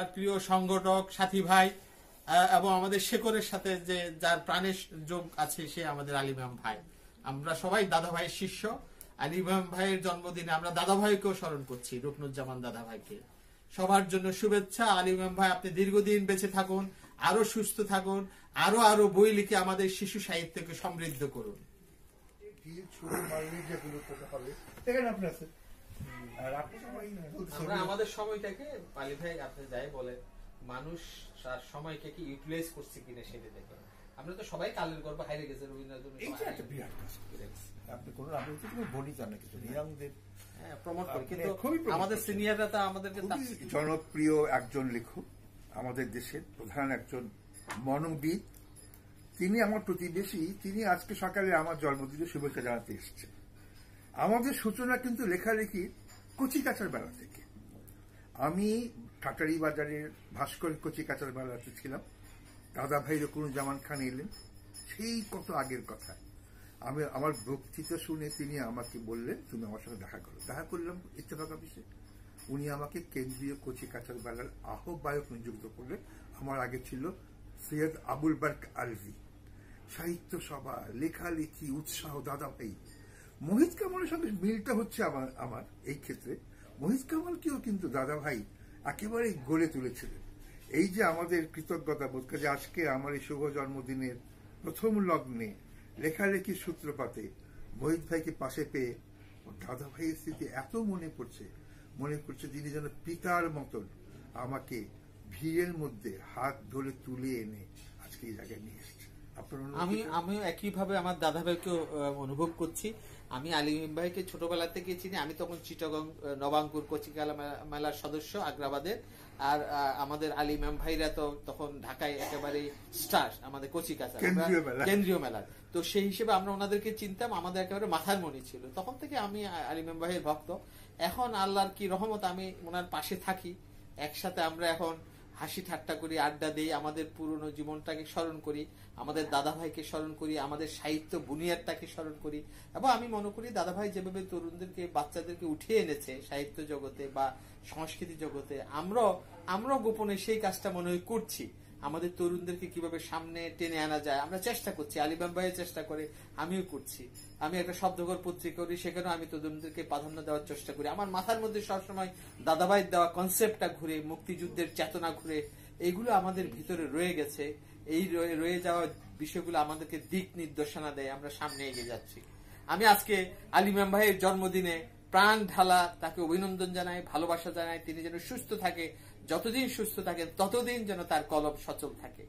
আপনার প্রিয় সংগঠক সাথী ভাই এবং আমাদের শেখরের সাথে যে যার প্রাণের যোগ আছে সে আমাদের আলিমাম ভাই আমরা সবাই দাদা ভাইয়ের শিষ্য আলিমাম ভাইয়ের জন্মদিনে আমরা দাদা ভাইকেও স্মরণ করছি রুকনুজ্জামান দাদা ভাইকে সবার জন্য শুভেচ্ছা আলিমাম ভাই আপনি দীর্ঘদিন বেঁচে থাকুন আরো সুস্থ থাকুন আরো আরো বই লিখে আমাদের শিশু সাহিত্যকে সমৃদ্ধ করুন আমরা আমাদের সময়টাকে পালি ভাই আপনি যাই মানুষ সময়কে কি ইউটিলাইজ করছে কিনা সেটা আমরা তো সবাই কালের গর্ব হাইরে গেছে হ্যাঁ, আমাদের সিনিয়ররা তো জনপ্রিয় একজন লেখক আমাদের দেশের প্রধান একজন মনোবিদ তিনি আমার প্রতিবেশী তিনি আজকে সকালে আমার জন্মদিনে শুভেচ্ছা জানাতে এসেছেন আমাদের সূচনা কিন্তু লেখালেখির কচিকাঁচার বেলা থেকে আমি ঠাটারি বাজারের ভাস্কর কচিকাঁচার বেলাতে ছিলাম দাদা ভাই জামান খান এলেন সেই কত আগের কথা আমি আমার বক্তৃতা শুনে তিনি আমাকে বললেন তুমি আমার সঙ্গে দেখা করো দেখা করলাম ইত্তেফাক অফিসে উনি আমাকে কেন্দ্রীয় কচি কাঁচার বেলার আহ্বায়ক নিযুক্ত করলেন আমার আগে ছিল সৈয়দ আবুল বার্ক আলভি সাহিত্য সভা লেখালেখি উৎসাহ দাদা ভাই মোহিত কামালের সঙ্গে মিলটা হচ্ছে আমার আমার এই ক্ষেত্রে মোহিত কামালকেও কিন্তু দাদা ভাই একেবারেই গড়ে তুলেছিলেন এই যে আমাদের কৃতজ্ঞতা বোধ কাজে আজকে আমার এই শুভ জন্মদিনের প্রথম লগ্নে লেখালেখি সূত্রপাতে মোহিত ভাইকে পাশে পেয়ে দাদা ভাইয়ের স্মৃতি এত মনে পড়ছে মনে পড়ছে তিনি যেন পিতার মতন আমাকে ভিড়ের মধ্যে হাত ধরে তুলে এনে আজকে এই জায়গায় নিয়ে এসেছে আমি আমিও একইভাবে আমার দাদা ভাইকে অনুভব করছি আমি আলিম ভাইকে ছোটবেলা থেকে চিনি আমি তখন চিটাগং নবাঙ্কুর কচিকালা মেলার সদস্য আগ্রাবাদের আর আমাদের আলিম ভাইরা তো তখন ঢাকায় একেবারে স্টার আমাদের কচিকাচা কেন্দ্রীয় মেলার তো সেই হিসেবে আমরা ওনাদেরকে চিনতাম আমাদের একেবারে মাথার মনি ছিল তখন থেকে আমি আলিম ভাইয়ের ভক্ত এখন আল্লাহর কি রহমত আমি ওনার পাশে থাকি একসাথে আমরা এখন হাসি ঠাট্টা করি আড্ডা দিই আমাদের পুরনো জীবনটাকে স্মরণ করি আমাদের দাদাভাইকে স্মরণ করি আমাদের সাহিত্য বুনিয়াদটাকে স্মরণ করি এবং আমি মনে করি দাদাভাই যেভাবে তরুণদেরকে বাচ্চাদেরকে উঠিয়ে এনেছে সাহিত্য জগতে বা সংস্কৃতি জগতে আমরা আমরা গোপনে সেই কাজটা মনে হয় করছি আমাদের তরুণদেরকে কিভাবে সামনে টেনে আনা যায় আমরা চেষ্টা করছি আলিবাম ভাইয়ের চেষ্টা করে আমিও করছি আমি একটা শব্দকর পত্রিকা করি সেখানেও আমি তরুণদেরকে প্রাধান্য দেওয়ার চেষ্টা করি আমার মাথার মধ্যে সবসময় দাদাভাইয়ের দেওয়া কনসেপ্টটা ঘুরে মুক্তিযুদ্ধের চেতনা ঘুরে এগুলো আমাদের ভিতরে রয়ে গেছে এই রয়ে যাওয়া বিষয়গুলো আমাদেরকে দিক নির্দেশনা দেয় আমরা সামনে এগিয়ে যাচ্ছি আমি আজকে আলিমাম ভাইয়ের জন্মদিনে প্রাণ ঢালা তাকে অভিনন্দন জানায় ভালোবাসা জানায় তিনি যেন সুস্থ থাকে যতদিন সুস্থ থাকেন ততদিন যেন তার কলম সচল থাকে